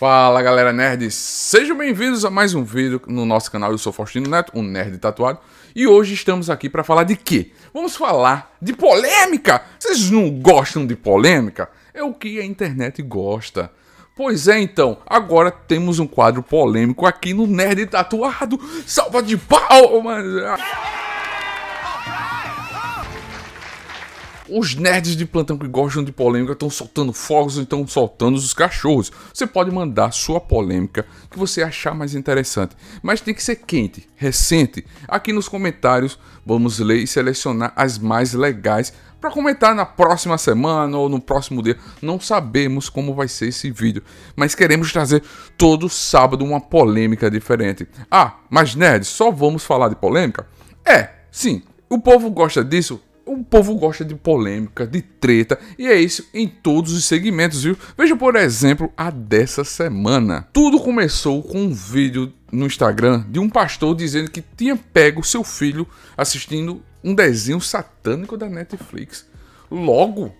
Fala galera nerd, sejam bem-vindos a mais um vídeo no nosso canal. Eu sou Faustino Neto, um nerd tatuado, e hoje estamos aqui para falar de quê? Vamos falar de polêmica! Vocês não gostam de polêmica? É o que a internet gosta. Pois é, então, agora temos um quadro polêmico aqui no Nerd Tatuado. Salva de palmas! os nerds de plantão que gostam de polêmica estão soltando fogos, estão soltando os cachorros. Você pode mandar sua polêmica que você achar mais interessante, mas tem que ser quente, recente. Aqui nos comentários vamos ler e selecionar as mais legais para comentar na próxima semana ou no próximo dia. Não sabemos como vai ser esse vídeo, mas queremos trazer todo sábado uma polêmica diferente. Ah, mas nerds, só vamos falar de polêmica? É, sim. O povo gosta disso? O povo gosta de polêmica, de treta, e é isso em todos os segmentos, viu? Veja, por exemplo, a dessa semana. Tudo começou com um vídeo no Instagram de um pastor dizendo que tinha pego seu filho assistindo um desenho satânico da Netflix. Logo,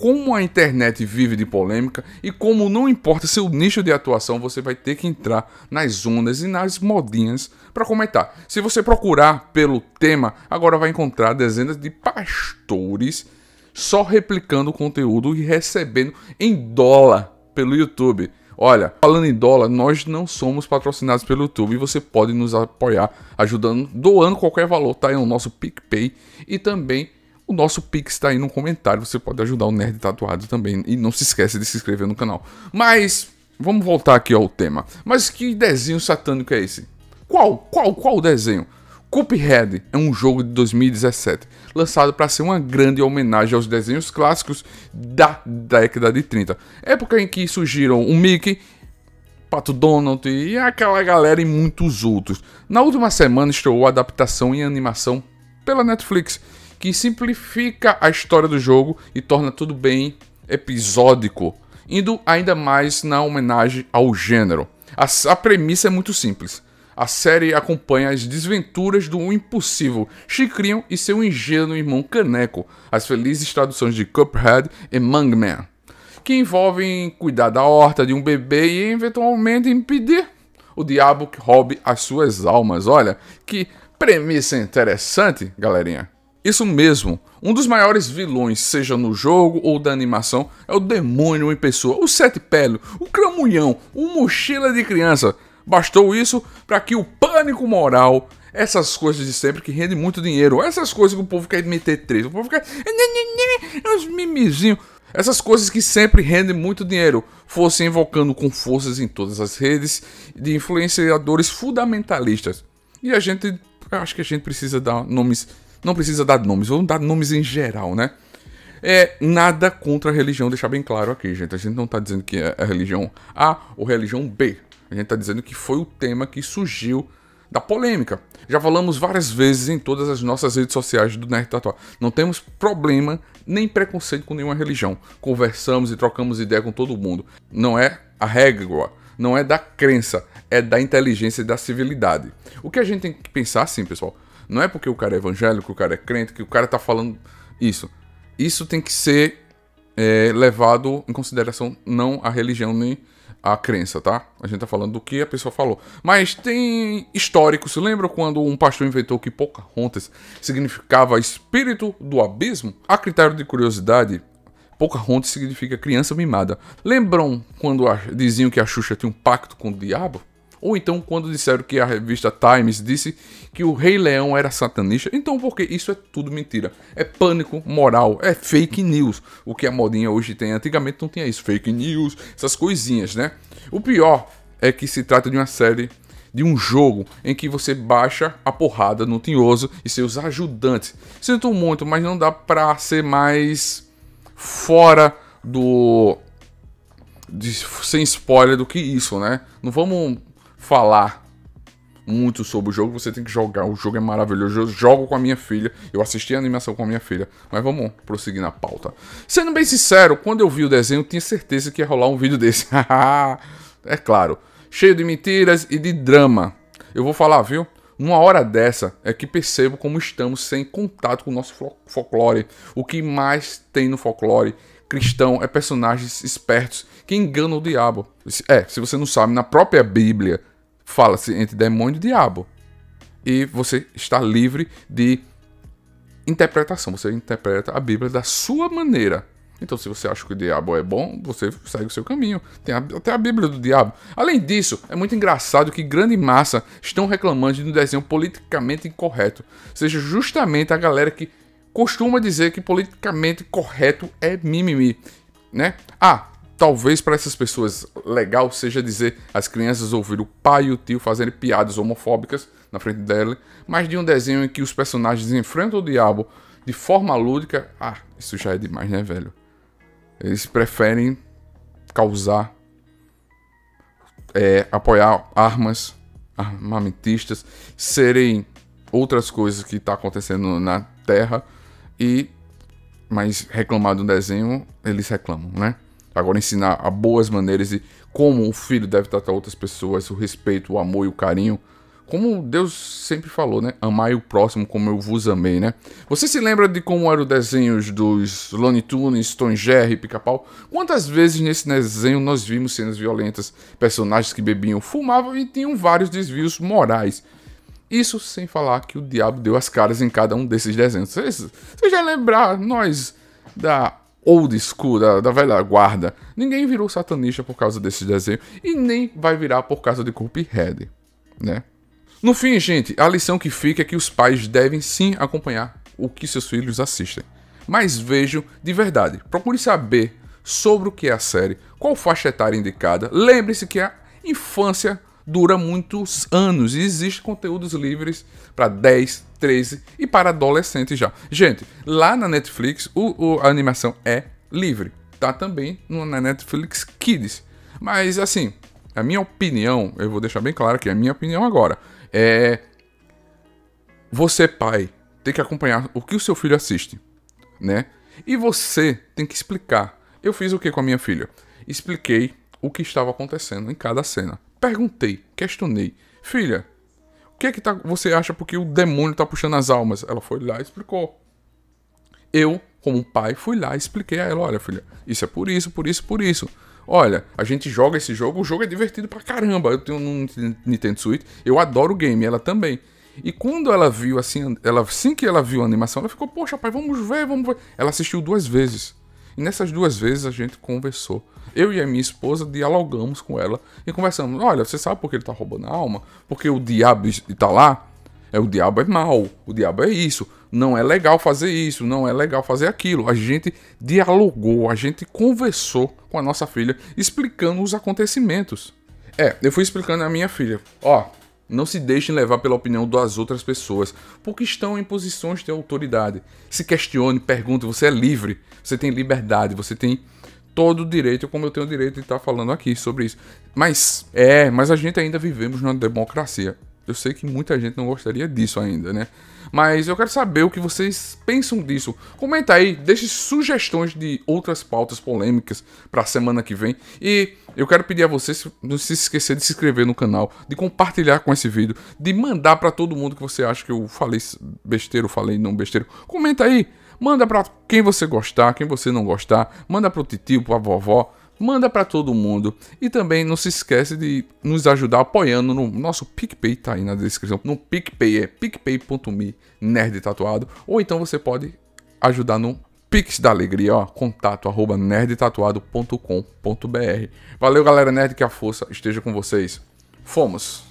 como a internet vive de polêmica e como não importa seu nicho de atuação, você vai ter que entrar nas ondas e nas modinhas para comentar. Se você procurar pelo tema, agora vai encontrar dezenas de pastores só replicando o conteúdo e recebendo em dólar pelo YouTube. Olha, falando em dólar, nós não somos patrocinados pelo YouTube e você pode nos apoiar ajudando, doando qualquer valor, tá? É o nosso PicPay e também o nosso Pix está aí no comentário, você pode ajudar o Nerd Tatuado também. E não se esquece de se inscrever no canal. Mas, vamos voltar aqui ao tema. Mas que desenho satânico é esse? Qual, qual, qual desenho? Cuphead é um jogo de 2017, lançado para ser uma grande homenagem aos desenhos clássicos da década de 30, época em que surgiram o Mickey, Pato Donald e aquela galera e muitos outros. Na última semana estreou a adaptação em animação pela Netflix, que simplifica a história do jogo e torna tudo bem episódico, indo ainda mais na homenagem ao gênero. A, a premissa é muito simples. A série acompanha as desventuras do impossível Chicrion e seu ingênuo irmão Caneco, as felizes traduções de Cuphead e Mangman, que envolvem cuidar da horta de um bebê e eventualmente impedir o diabo que roube as suas almas. Olha, que premissa interessante, galerinha. Isso mesmo, um dos maiores vilões, seja no jogo ou da animação, é o demônio em pessoa, o sete pelo, o cramunhão, o mochila de criança. Bastou isso para que o pânico moral, essas coisas de sempre que rendem muito dinheiro, essas coisas que o povo quer meter três, o povo quer. os mimizinhos. Essas coisas que sempre rendem muito dinheiro fossem invocando com forças em todas as redes de influenciadores fundamentalistas. E a gente. Acho que a gente precisa dar nomes não precisa dar nomes, vamos dar nomes em geral, né? É nada contra a religião, deixar bem claro aqui, gente. A gente não tá dizendo que é a religião A ou religião B. A gente tá dizendo que foi o tema que surgiu da polêmica. Já falamos várias vezes em todas as nossas redes sociais do Nerd Tatuar. Não temos problema nem preconceito com nenhuma religião. Conversamos e trocamos ideia com todo mundo. Não é a regra, não é da crença, é da inteligência e da civilidade. O que a gente tem que pensar, assim, pessoal, não é porque o cara é evangélico, o cara é crente, que o cara tá falando isso. Isso tem que ser é, levado em consideração não a religião nem a crença, tá? A gente tá falando do que a pessoa falou. Mas tem histórico. Se lembra quando um pastor inventou que Pocahontas significava espírito do abismo? A critério de curiosidade, Pocahontas significa criança mimada. Lembram quando a, diziam que a Xuxa tinha um pacto com o diabo? Ou então quando disseram que a revista Times disse que o Rei Leão era satanista. Então, por que isso é tudo mentira. É pânico moral, é fake news. O que a modinha hoje tem, antigamente não tinha isso, fake news, essas coisinhas, né? O pior é que se trata de uma série de um jogo em que você baixa a porrada no Tinhoso e seus ajudantes. Sinto muito, mas não dá pra ser mais fora do. De, sem spoiler do que isso, né? Não vamos falar muito sobre o jogo, você tem que jogar. O jogo é maravilhoso. Eu jogo com a minha filha. Eu assisti a animação com a minha filha. Mas vamos prosseguir na pauta. Sendo bem sincero, quando eu vi o desenho, eu tinha certeza que ia rolar um vídeo desse. é claro. Cheio de mentiras e de drama. Eu vou falar, viu? Numa hora dessa é que percebo como estamos sem contato com o nosso folclore. O que mais tem no folclore cristão é personagens espertos que enganam o diabo. É, se você não sabe, na própria Bíblia fala-se entre demônio e diabo. E você está livre de interpretação. Você interpreta a Bíblia da sua maneira. Então, se você acha que o diabo é bom, você segue o seu caminho. Tem até a Bíblia do diabo. Além disso, é muito engraçado que grande massa estão reclamando de um desenho politicamente incorreto. seja, justamente a galera que costuma dizer que politicamente correto é mimimi. Né? Ah, talvez para essas pessoas legal seja dizer as crianças ouvir o pai e o tio fazerem piadas homofóbicas na frente dela, mas de um desenho em que os personagens enfrentam o diabo de forma lúdica, ah, isso já é demais, né, velho? Eles preferem causar, é, apoiar armas, armamentistas, serem outras coisas que está acontecendo na Terra e mas reclamar do desenho, eles reclamam, né? Agora ensinar a boas maneiras e como o filho deve tratar outras pessoas, o respeito, o amor e o carinho. Como Deus sempre falou, né? Amai o próximo como eu vos amei, né? Você se lembra de como eram os desenhos dos Looney Tunes, Tom Jerry, Pica-Pau? Quantas vezes nesse desenho nós vimos cenas violentas, personagens que bebiam, fumavam e tinham vários desvios morais? Isso sem falar que o diabo deu as caras em cada um desses desenhos. Vocês, vocês já lembrar nós da old school, da, da velha guarda. Ninguém virou satanista por causa desse desenho e nem vai virar por causa de Cuphead, né? No fim, gente, a lição que fica é que os pais devem sim acompanhar o que seus filhos assistem. Mas vejam de verdade, procure saber sobre o que é a série, qual faixa etária indicada. Lembre-se que a infância dura muitos anos e existe conteúdos livres para 10, 13 e para adolescentes já. Gente, lá na Netflix o, o, a animação é livre, tá também no, na Netflix Kids. Mas assim, a minha opinião, eu vou deixar bem claro que a minha opinião agora é você pai tem que acompanhar o que o seu filho assiste, né? E você tem que explicar. Eu fiz o que com a minha filha? Expliquei o que estava acontecendo em cada cena. Perguntei, questionei. Filha, o que é que tá, você acha porque o demônio tá puxando as almas? Ela foi lá e explicou. Eu, como pai, fui lá e expliquei a ela: olha, filha, isso é por isso, por isso, por isso. Olha, a gente joga esse jogo, o jogo é divertido pra caramba. Eu tenho um Nintendo Switch, eu adoro o game, ela também. E quando ela viu assim, ela assim que ela viu a animação, ela ficou, poxa, pai, vamos ver, vamos ver. Ela assistiu duas vezes. E nessas duas vezes a gente conversou. Eu e a minha esposa dialogamos com ela e conversamos. Olha, você sabe por que ele tá roubando a alma? Porque o diabo está lá? É, o diabo é mal, o diabo é isso, não é legal fazer isso, não é legal fazer aquilo. A gente dialogou, a gente conversou com a nossa filha explicando os acontecimentos. É, eu fui explicando à minha filha, ó, não se deixem levar pela opinião das outras pessoas, porque estão em posições de autoridade. Se questione, pergunte, você é livre, você tem liberdade, você tem todo o direito, como eu tenho o direito de estar falando aqui sobre isso. Mas é, mas a gente ainda vivemos numa democracia. Eu sei que muita gente não gostaria disso ainda, né? Mas eu quero saber o que vocês pensam disso. Comenta aí, deixe sugestões de outras pautas polêmicas para a semana que vem. E eu quero pedir a vocês não se esquecer de se inscrever no canal, de compartilhar com esse vídeo, de mandar para todo mundo que você acha que eu falei besteiro, falei não besteiro. Comenta aí, manda para quem você gostar, quem você não gostar, manda para o tio, para a vovó manda para todo mundo e também não se esquece de nos ajudar apoiando no nosso PicPay, tá aí na descrição. No PicPay é picpay.me nerd tatuado, ou então você pode ajudar no Pix da Alegria, ó, contato arroba nerdtatuado.com.br. Valeu, galera nerd, que a força esteja com vocês. Fomos!